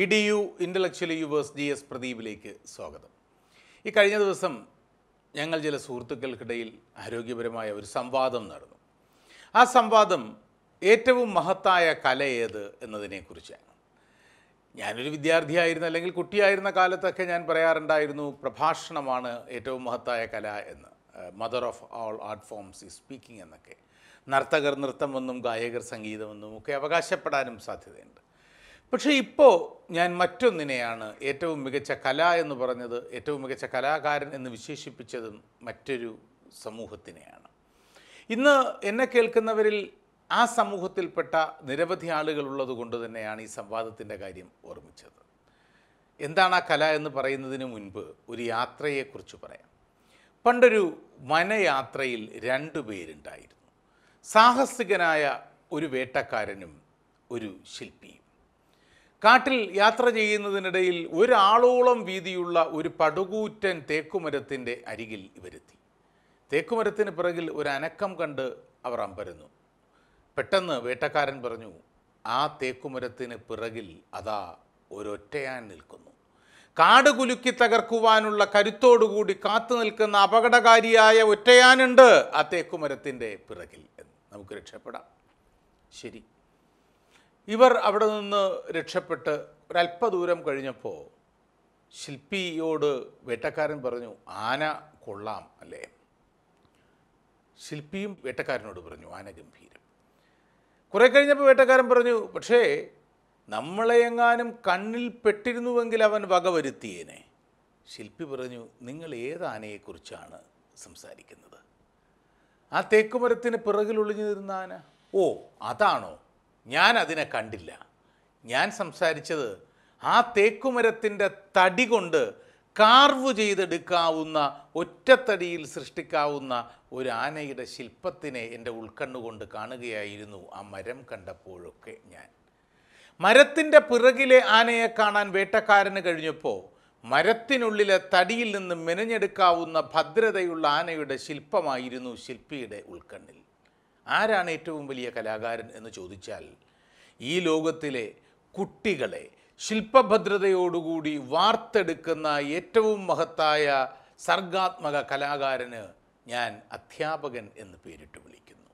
E D U intellectual yours G S പ്രദീപിലേക്ക് സ്വാഗതം ഈ കഴിഞ്ഞ ദിവസം ഞങ്ങൾ ചില സുഹൃത്തുക്കൾക്കിടയിൽ ആരോഗ്യപരമായ ഒരു സംവാദം നടന്നു ആ സംവാദം ഏറ്റവും മഹത്തായ കല ഏത് എന്നതിനെക്കുറിച്ചാണ് ഞാനൊരു വിദ്യാർത്ഥിയായിരുന്ന അല്ലെങ്കിൽ കുട്ടിയായിരുന്ന കാലത്തൊക്കെ ഞാൻ പറയാറുണ്ടായിരുന്നു പ്രഭാഷണമാണ് ഏറ്റവും മഹത്തായ കല എന്ന് mother of all art forms ഈ സ്പീക്കിംഗ് എന്നൊക്കെ നർത്തകർ നൃത്തമെന്നും ഗായകർ സംഗീതമെന്നും ഒക്കെ അവകാശപ്പെടാനും സാധ്യതയുണ്ട് പക്ഷേ ഇപ്പോൾ ഞാൻ മറ്റൊന്നിനെയാണ് ഏറ്റവും മികച്ച കല എന്ന് പറഞ്ഞത് ഏറ്റവും മികച്ച കലാകാരൻ എന്ന് വിശേഷിപ്പിച്ചതും മറ്റൊരു സമൂഹത്തിനെയാണ് ഇന്ന് എന്നെ കേൾക്കുന്നവരിൽ ആ സമൂഹത്തിൽപ്പെട്ട നിരവധി ആളുകളുള്ളത് കൊണ്ട് തന്നെയാണ് ഈ സംവാദത്തിൻ്റെ കാര്യം ഓർമ്മിച്ചത് എന്താണ് ആ കല എന്ന് പറയുന്നതിന് മുൻപ് ഒരു യാത്രയെക്കുറിച്ച് പറയാം പണ്ടൊരു വനയാത്രയിൽ രണ്ടു പേരുണ്ടായിരുന്നു സാഹസികനായ ഒരു വേട്ടക്കാരനും ഒരു ശില്പിയും കാട്ടിൽ യാത്ര ചെയ്യുന്നതിനിടയിൽ ഒരാളോളം വീതിയുള്ള ഒരു പടുകൂറ്റൻ തേക്കുമരത്തിൻ്റെ അരികിൽ ഇവരെത്തി തേക്കുമരത്തിന് പിറകിൽ ഒരു അനക്കം കണ്ട് അവർ അമ്പരുന്നു പെട്ടെന്ന് വേട്ടക്കാരൻ പറഞ്ഞു ആ തേക്കുമരത്തിന് പിറകിൽ അതാ ഒരൊറ്റയാൻ നിൽക്കുന്നു കാട് കുലുക്കി തകർക്കുവാനുള്ള കരുത്തോടുകൂടി കാത്തു നിൽക്കുന്ന അപകടകാരിയായ ഒറ്റയാനുണ്ട് ആ തേക്കുമരത്തിൻ്റെ പിറകിൽ എന്ന് നമുക്ക് രക്ഷപ്പെടാം ശരി ഇവർ അവിടെ നിന്ന് രക്ഷപ്പെട്ട് ഒരല്പദൂരം കഴിഞ്ഞപ്പോൾ ശില്പിയോട് വേട്ടക്കാരൻ പറഞ്ഞു ആന കൊള്ളാം അല്ലേ ശില്പിയും വേട്ടക്കാരനോട് പറഞ്ഞു ആന ഗംഭീരം കുറേ കഴിഞ്ഞപ്പോൾ വേട്ടക്കാരൻ പറഞ്ഞു പക്ഷേ എങ്ങാനും കണ്ണിൽ പെട്ടിരുന്നുവെങ്കിൽ അവൻ വകവരുത്തിയേനെ ശില്പി പറഞ്ഞു നിങ്ങൾ ഏത് ആനയെക്കുറിച്ചാണ് സംസാരിക്കുന്നത് ആ തേക്കുമരത്തിന് പിറകിൽ ഒളിഞ്ഞു ആന ഓ അതാണോ ഞാൻ അതിനെ കണ്ടില്ല ഞാൻ സംസാരിച്ചത് ആ തേക്കുമരത്തിൻ്റെ തടി കൊണ്ട് കാർവ് ചെയ്തെടുക്കാവുന്ന ഒറ്റത്തടിയിൽ സൃഷ്ടിക്കാവുന്ന ഒരു ആനയുടെ ശില്പത്തിനെ എൻ്റെ ഉൾക്കണ്ണുകൊണ്ട് കാണുകയായിരുന്നു ആ മരം കണ്ടപ്പോഴൊക്കെ ഞാൻ മരത്തിൻ്റെ പിറകിലെ ആനയെ കാണാൻ വേട്ടക്കാരന് കഴിഞ്ഞപ്പോൾ മരത്തിനുള്ളിലെ തടിയിൽ നിന്ന് മെനഞ്ഞെടുക്കാവുന്ന ഭദ്രതയുള്ള ആനയുടെ ശില്പമായിരുന്നു ശില്പിയുടെ ഉൾക്കണ്ണിൽ ആരാണ് ഏറ്റവും വലിയ കലാകാരൻ എന്ന് ചോദിച്ചാൽ ഈ ലോകത്തിലെ കുട്ടികളെ ശില്പഭദ്രതയോടുകൂടി വാർത്തെടുക്കുന്ന ഏറ്റവും മഹത്തായ സർഗാത്മക കലാകാരന് ഞാൻ അധ്യാപകൻ എന്ന് പേരിട്ട് വിളിക്കുന്നു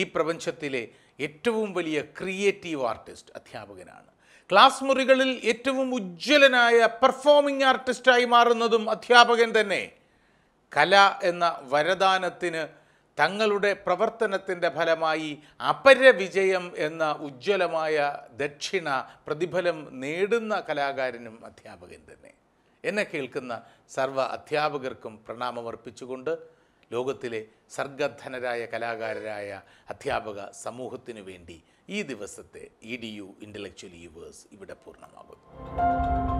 ഈ പ്രപഞ്ചത്തിലെ ഏറ്റവും വലിയ ക്രിയേറ്റീവ് ആർട്ടിസ്റ്റ് അധ്യാപകനാണ് ക്ലാസ് മുറികളിൽ ഏറ്റവും ഉജ്ജ്വലനായ പെർഫോമിംഗ് ആർട്ടിസ്റ്റായി മാറുന്നതും അധ്യാപകൻ തന്നെ കല എന്ന വരദാനത്തിന് തങ്ങളുടെ പ്രവർത്തനത്തിൻ്റെ ഫലമായി അപരവിജയം എന്ന ഉജ്ജ്വലമായ ദക്ഷിണ പ്രതിഫലം നേടുന്ന കലാകാരനും അധ്യാപകൻ തന്നെ എന്നെ കേൾക്കുന്ന സർവ്വ അധ്യാപകർക്കും പ്രണാമമർപ്പിച്ചുകൊണ്ട് ലോകത്തിലെ സർഗധനരായ കലാകാരരായ അധ്യാപക സമൂഹത്തിനു വേണ്ടി ഈ ദിവസത്തെ E D U intellectual yours ഇവിടെ പൂർണ്ണമാകുന്നു